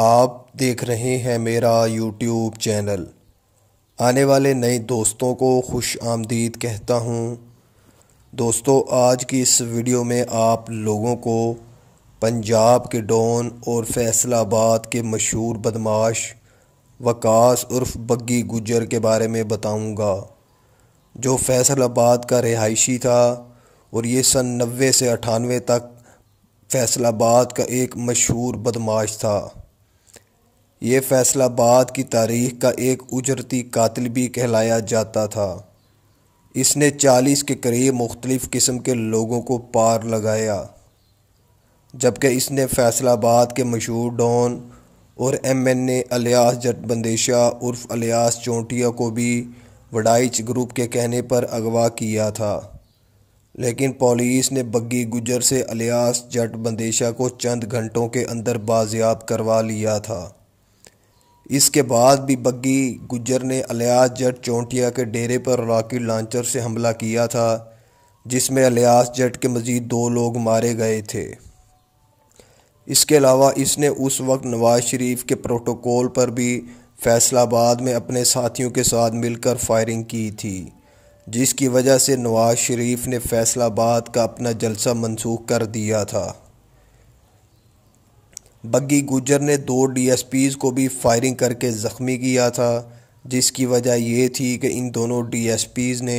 आप देख रहे हैं मेरा यूट्यूब चैनल आने वाले नए दोस्तों को खुश आमदीद कहता हूँ दोस्तों आज की इस वीडियो में आप लोगों को पंजाब के डॉन और फैसलाबाद के मशहूर बदमाश वकास उर्फ बग्गी गुजर के बारे में बताऊंगा जो फैसलाबाद का रिहायशी था और ये सन नबे से अठानवे तक फैसलाबाद का एक मशहूर बदमाश था ये फ़ैसला बाद की तारीख का एक उजरती कातिल भी कहलाया जाता था इसने चालीस के करीब मुख्तलिफ़ किस्म के लोगों को पार लगाया जबकि इसने फैसलाबाद के मशहूर डॉन और M N A alias Jatbandesha उर्फ अलियास चोटिया को भी वडाइच ग्रुप के कहने पर अगवा किया था लेकिन पुलिस ने बग्गी गुजर से अलियास जट बंदेशा को चंद घंटों के अंदर बाजियाब करवा लिया था इसके बाद भी बग्गी गुज्जर ने अलियास जट चौंटिया के डेरे पर रॉकेट लॉन्चर से हमला किया था जिसमें अलियास जट के मजीद दो लोग मारे गए थे इसके अलावा इसने उस वक्त नवाज शरीफ के प्रोटोकॉल पर भी फैसलाबाद में अपने साथियों के साथ मिलकर फायरिंग की थी जिसकी वजह से नवाज शरीफ ने फैसलाबाद का अपना जलसा मनसूख कर दिया था बग्गी गुजर ने दो डीएसपीज को भी फायरिंग करके ज़ख्मी किया था जिसकी वजह यह थी कि इन दोनों डीएसपीज ने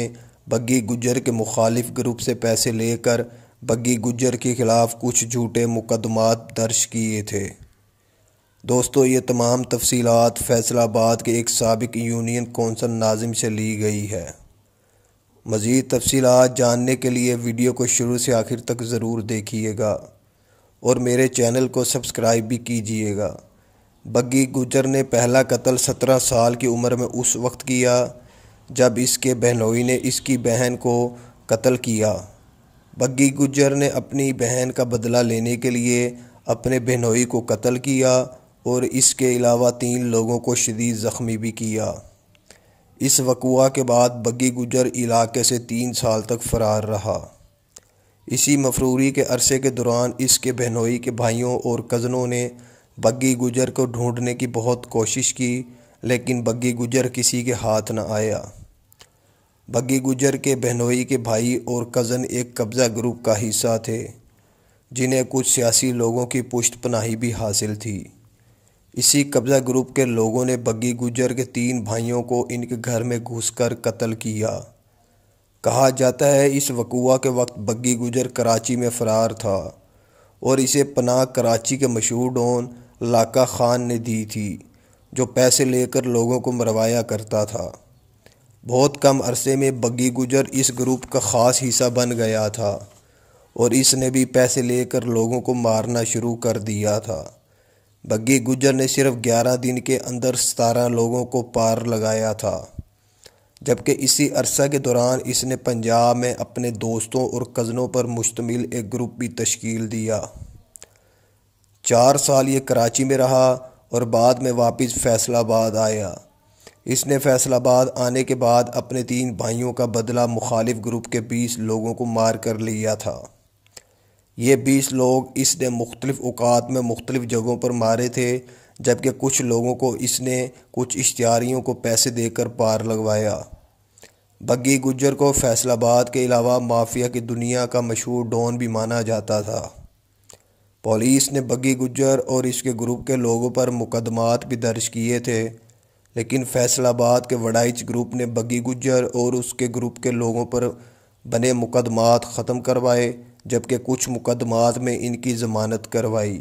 बग्गी गुजर के मुखालिफ ग्रुप से पैसे लेकर बग्गी गुजर के ख़िलाफ़ कुछ झूठे मुकदमात दर्ज किए थे दोस्तों ये तमाम तफसीलात फैसलाबाद के एक सबक यूनियन कौंसल नाजिम से ली गई है मज़ीद तफसीत जानने के लिए वीडियो को शुरू से आखिर तक ज़रूर देखिएगा और मेरे चैनल को सब्सक्राइब भी कीजिएगा बग्गी गुजर ने पहला कत्ल सत्रह साल की उम्र में उस वक्त किया जब इसके बहनोई ने इसकी बहन को कत्ल किया बग्गी गुजर ने अपनी बहन का बदला लेने के लिए अपने बहनोई को कत्ल किया और इसके अलावा तीन लोगों को शदीद ज़ख्मी भी किया इस वकुआ के बाद बग्गी गुजर इलाके से तीन साल तक फ़रार रहा इसी मफरूरी के अरसे के दौरान इसके बहनोई के भाइयों और कज़नों ने बग्गी गुजर को ढूंढने की बहुत कोशिश की लेकिन बग्गी गुजर किसी के हाथ न आया बग्गी गुजर के बहनोई के भाई और कज़न एक कब्ज़ा ग्रुप का हिस्सा थे जिन्हें कुछ सियासी लोगों की पुष्ट पनाही भी हासिल थी इसी कब्ज़ा ग्रुप के लोगों ने बग्गी गुजर के तीन भाइयों को इनके घर में घुसकर कत्ल किया कहा जाता है इस वकूआ के वक्त बग्गी गुजर कराची में फ़रार था और इसे पनाह कराची के मशहूर डॉन लाका ख़ान ने दी थी जो पैसे लेकर लोगों को मरवाया करता था बहुत कम अरसे में बग्गी गुजर इस ग्रुप का ख़ास हिस्सा बन गया था और इसने भी पैसे लेकर लोगों को मारना शुरू कर दिया था बग्गी गुजर ने सिर्फ 11 दिन के अंदर सतारह लोगों को पार लगाया था जबकि इसी अरसा के दौरान इसने पंजाब में अपने दोस्तों और कज़नों पर मुश्तमिल एक ग्रुप भी तश्कील दिया चार साल ये कराची में रहा और बाद में वापस फैसलाबाद आया इसने फैसलाबाद आने के बाद अपने तीन भाइयों का बदला मुखालिफ ग्रुप के बीस लोगों को मार कर लिया था ये बीस लोग इसने मुख्तलिफ़ अवकात में मुख्तलिफ़ जगहों पर मारे थे जबकि कुछ लोगों को इसने कुछ इश्तियारियों को पैसे देकर पार लगवाया बग्गी गुजर को फैसलाबाद के अलावा माफिया की दुनिया का मशहूर डॉन भी माना जाता था पुलिस ने बग्गी गुजर और इसके ग्रुप के लोगों पर मुकदमात भी दर्ज किए थे लेकिन फैसलाबाद के वडाइच ग्रुप ने बग्गी गुजर और उसके ग्रुप के लोगों पर बने मुकदमात ख़त्म करवाए जबकि कुछ मुकदमात में इनकी ज़मानत करवाई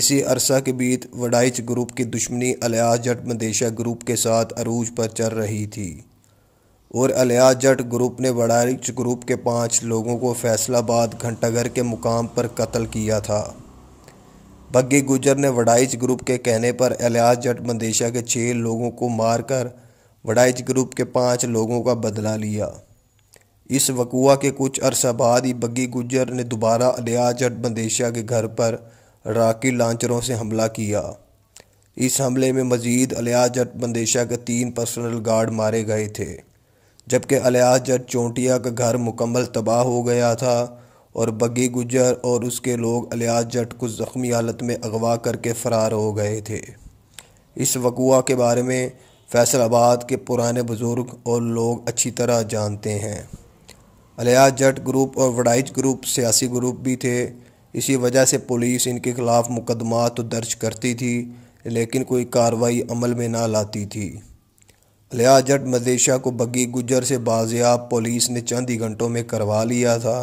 इसी अरसा के बीच वडाइच ग्रुप की दुश्मनी अलिया जट मदेशा ग्रुप के साथ अरूज पर चल रही थी और अलिया जट ग्रुप ने वडाइच ग्रुप के पांच लोगों को फैसलाबाद घंटाघर के मुकाम पर कत्ल किया था बग्गी गुजर ने वडाइच ग्रुप के कहने पर अलियाज जट मंदेशा के छः लोगों को मारकर वडाइच ग्रुप के पाँच लोगों का बदला लिया इस वकुआ के कुछ अरसा बाद ही बग्गी गुजर ने दोबारा अलिया जट बंदेशा के घर पर राकी लांचरों से हमला किया इस हमले में मजीद अलिया जट बंदेशा के तीन पर्सनल गार्ड मारे गए थे जबकि अलिया जट चोटिया का घर मुकम्मल तबाह हो गया था और बग्गी गुजर और उसके लोग अलिया जट को ज़ख्मी हालत में अगवा करके फ़रार हो गए थे इस वकुआ के बारे में फैसलाबाद के पुराने बुज़ुर्ग और लोग अच्छी तरह जानते हैं अलिया जट ग्रुप और वडाइज ग्रुप सियासी ग्रुप भी थे इसी वजह से पुलिस इनके खिलाफ मुकदमा तो दर्ज करती थी लेकिन कोई कार्रवाई अमल में ना लाती थी अलिया जट मदेशा को बगी गुजर से बाजियाब पुलिस ने चंद ही घंटों में करवा लिया था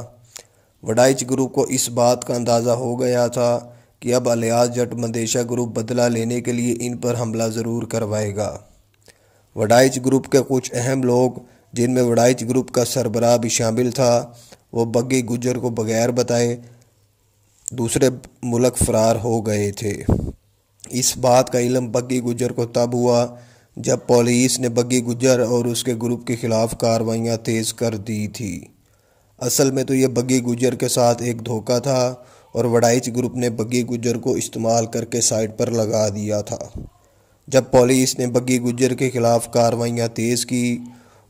वडाइज ग्रुप को इस बात का अंदाज़ा हो गया था कि अब अलिया जट मदेशा ग्रुप बदला लेने के लिए इन पर हमला ज़रूर करवाएगा वडाइज ग्रुप के कुछ अहम लोग जिनमें वडाइच ग्रुप का सरबराह भी शामिल था वो बग्गी गुजर को बगैर बताए दूसरे मुलक फरार हो गए थे इस बात का इलम बग्गी गुजर को तब हुआ जब पुलिस ने बग्गी गुजर और उसके ग्रुप के ख़िलाफ़ कार्रवाइयाँ तेज़ कर दी थी असल में तो ये बग्गी गुजर के साथ एक धोखा था और वडाइच ग्रुप ने बग्गी गुजर को इस्तेमाल करके साइड पर लगा दिया था जब पुलिस ने बग्गी गुजर के ख़िलाफ़ कार्रवाइयाँ तेज़ की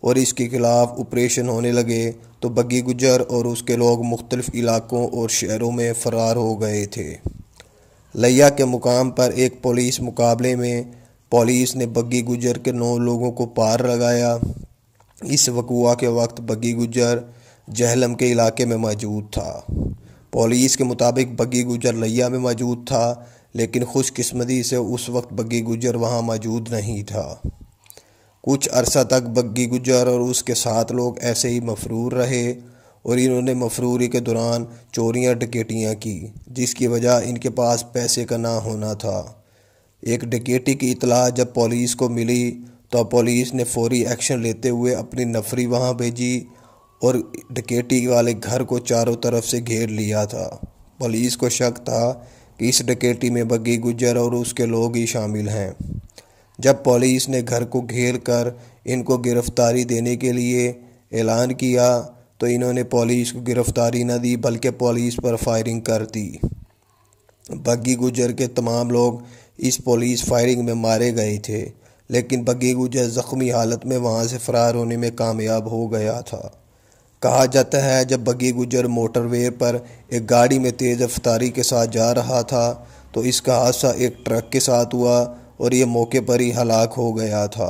और इसके खिलाफ ऑपरेशन होने लगे तो बग्गी गुजर और उसके लोग मुख्तलिफ़ इलाकों और शहरों में फ़रार हो गए थे लिया के मुकाम पर एक पुलिस मुकाबले में पुलिस ने बग्गी गुजर के नौ लोगों को पार लगाया इस वकूआ के वक्त बग्गी गुजर जहलम के इलाके में मौजूद था पुलिस के मुताबिक बग्गी गुजर लिया में मौजूद था लेकिन खुशकस्मती से उस वक्त बग्गी गुजर वहाँ मौजूद नहीं था कुछ अरसा तक बग्गी गुजर और उसके साथ लोग ऐसे ही मफरूर रहे और इन्होंने मफरूरी के दौरान चोरियां डकेटियां की जिसकी वजह इनके पास पैसे का ना होना था एक डकेटी की इतला जब पुलिस को मिली तो पुलिस ने फौरी एक्शन लेते हुए अपनी नफरी वहां भेजी और डकेटी वाले घर को चारों तरफ से घेर लिया था पुलिस को शक था कि इस डकेटी में बग्गी गुजर और उसके लोग ही शामिल हैं जब पुलिस ने घर को घेर कर इनको गिरफ्तारी देने के लिए ऐलान किया तो इन्होंने पुलिस को गिरफ्तारी न दी बल्कि पुलिस पर फायरिंग कर दी बग्गी गुजर के तमाम लोग इस पुलिस फायरिंग में मारे गए थे लेकिन बग्गी गुजर ज़ख्मी हालत में वहाँ से फ़रार होने में कामयाब हो गया था कहा जाता है जब बग्गी गुजर मोटरवे पर एक गाड़ी में तेज़ रफ्तारी के साथ जा रहा था तो इसका हादसा एक ट्रक के साथ हुआ और ये मौके पर ही हलाक हो गया था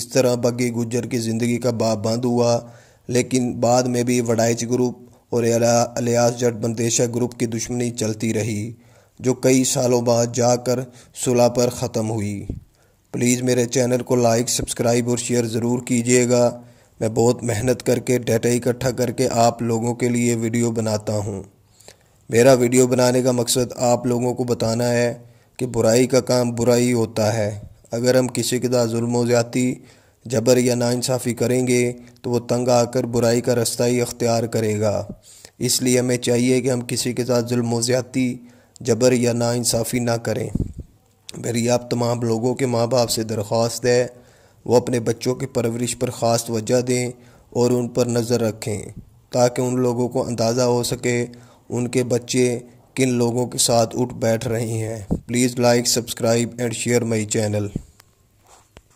इस तरह बग्गी गुजर की ज़िंदगी का बाप बंद हुआ लेकिन बाद में भी वडाइच ग्रुप और अलियास जट बंदेशा ग्रुप की दुश्मनी चलती रही जो कई सालों बाद जाकर सुलह पर ख़त्म हुई प्लीज़ मेरे चैनल को लाइक सब्सक्राइब और शेयर ज़रूर कीजिएगा मैं बहुत मेहनत करके डाटा इकट्ठा करके आप लोगों के लिए वीडियो बनाता हूँ मेरा वीडियो बनाने का मकसद आप लोगों को बताना है कि बुराई का काम बुराई होता है अगर हम किसी के साथ जुल्म ज़्यादती जबर या नाानसाफ़ी करेंगे तो वो तंग आकर बुराई का रास्ता ही अख्तियार करेगा इसलिए हमें चाहिए कि हम किसी के साथ जुल्म ज़्यादती जबर या नाानसाफ़ी ना करें मेरी आप तमाम लोगों के माँ बाप से दरख्वास्त है वो अपने बच्चों की परवरिश पर ख़ास वजह दें और उन पर नज़र रखें ताकि उन लोगों को अंदाज़ा हो सके उनके बच्चे किन लोगों के साथ उठ बैठ रही हैं please like subscribe and share my channel